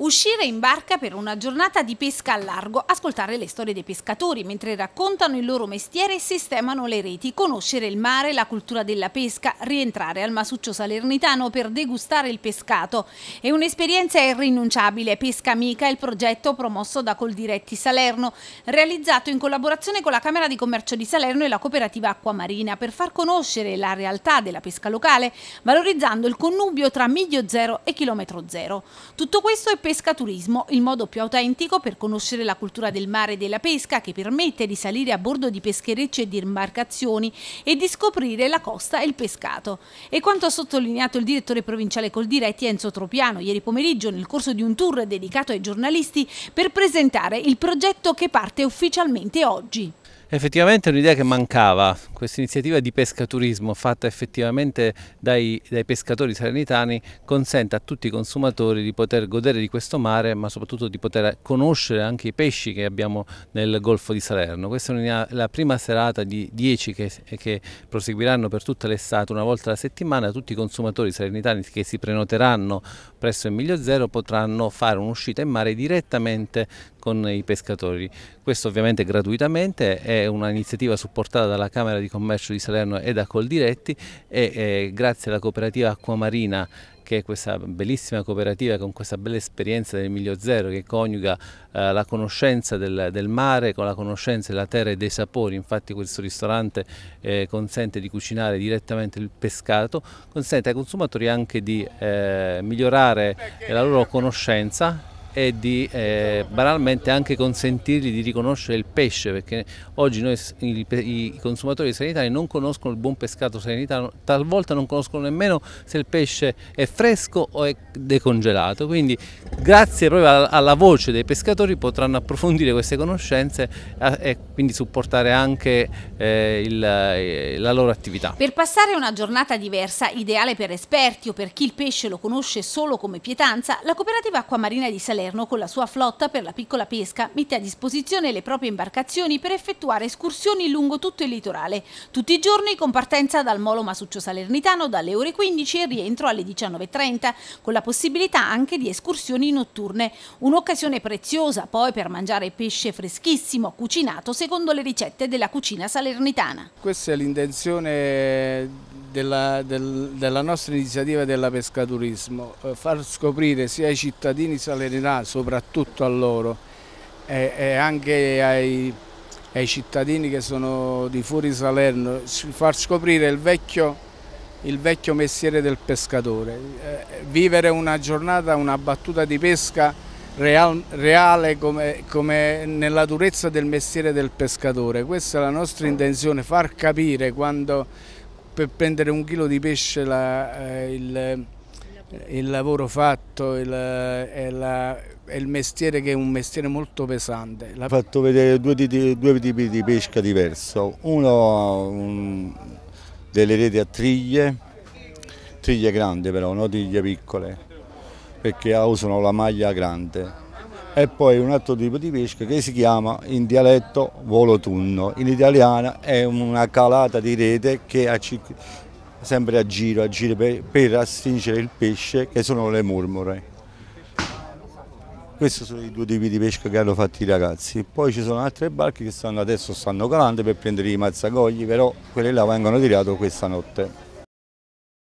uscire in barca per una giornata di pesca al largo, ascoltare le storie dei pescatori mentre raccontano il loro mestiere e sistemano le reti, conoscere il mare, la cultura della pesca, rientrare al Masuccio Salernitano per degustare il pescato. È un'esperienza irrinunciabile. Pesca Amica è il progetto promosso da Coldiretti Salerno, realizzato in collaborazione con la Camera di Commercio di Salerno e la cooperativa Acquamarina per far conoscere la realtà della pesca locale, valorizzando il connubio tra miglio zero e chilometro zero. Tutto questo è per Pescaturismo, il modo più autentico per conoscere la cultura del mare e della pesca che permette di salire a bordo di pescherecce e di imbarcazioni e di scoprire la costa e il pescato. E quanto ha sottolineato il direttore provinciale Coldiretti Enzo Tropiano ieri pomeriggio nel corso di un tour dedicato ai giornalisti per presentare il progetto che parte ufficialmente oggi. Effettivamente è un'idea che mancava, questa iniziativa di pescaturismo fatta effettivamente dai, dai pescatori salernitani consente a tutti i consumatori di poter godere di questo mare ma soprattutto di poter conoscere anche i pesci che abbiamo nel Golfo di Salerno. Questa è la prima serata di 10 che, che proseguiranno per tutta l'estate una volta alla settimana, tutti i consumatori salernitani che si prenoteranno presso Emilio Zero potranno fare un'uscita in mare direttamente con i pescatori. Questo ovviamente gratuitamente, è un'iniziativa supportata dalla Camera di Commercio di Salerno e da Coldiretti e eh, grazie alla cooperativa Acquamarina che è questa bellissima cooperativa con questa bella esperienza del Miglio Zero che coniuga eh, la conoscenza del, del, mare con la conoscenza della terra e dei sapori, infatti questo ristorante eh, consente di cucinare direttamente il pescato, consente ai consumatori anche di eh, migliorare la loro conoscenza e di eh, banalmente anche consentirgli di riconoscere il pesce perché oggi noi, i, i, consumatori sanitari non conoscono il buon pescato sanitario talvolta non conoscono nemmeno se il pesce è fresco o è decongelato quindi grazie proprio alla, voce dei pescatori potranno approfondire queste conoscenze e quindi supportare anche eh, il, eh, la loro attività per passare una giornata diversa ideale per esperti o per chi il pesce lo conosce solo come pietanza la cooperativa acquamarina di Salerno Salerno con la sua flotta per la piccola pesca mette a disposizione le proprie imbarcazioni per effettuare escursioni lungo tutto il litorale, tutti i giorni con partenza dal molo Masuccio Salernitano dalle ore 15 e rientro alle 19.30, con la possibilità anche di escursioni notturne, un'occasione preziosa poi per mangiare pesce freschissimo cucinato secondo le ricette della cucina salernitana. Questa è l'intenzione della, del, della, nostra iniziativa della pescaturismo, eh, far scoprire sia ai cittadini salernitani, soprattutto a loro, e, e anche ai, ai, cittadini che sono di fuori Salerno, far scoprire il vecchio, il vecchio mestiere del pescatore, eh, vivere una giornata, una battuta di pesca real, reale come, come nella durezza del mestiere del pescatore. Questa è la nostra intenzione, far capire quando per prendere un chilo di pesce la, eh, il, il, lavoro fatto il, è, la, è, il mestiere che è un mestiere molto pesante. La... Ho fatto vedere due, due, tipi di pesca diversi, uno un, delle reti a triglie, triglie grandi però, non triglie piccole, perché usano la maglia grande e poi un altro tipo di pesca che si chiama in dialetto volotunno, in italiana è una calata di rete che ha sempre a giro, a giro per, per astringere il pesce che sono le mormore. Questi sono i due tipi di pesca che hanno fatto i ragazzi. Poi ci sono altre barche che stanno adesso stanno calando per prendere i mazzagogli, però quelle là vengono tirate questa notte.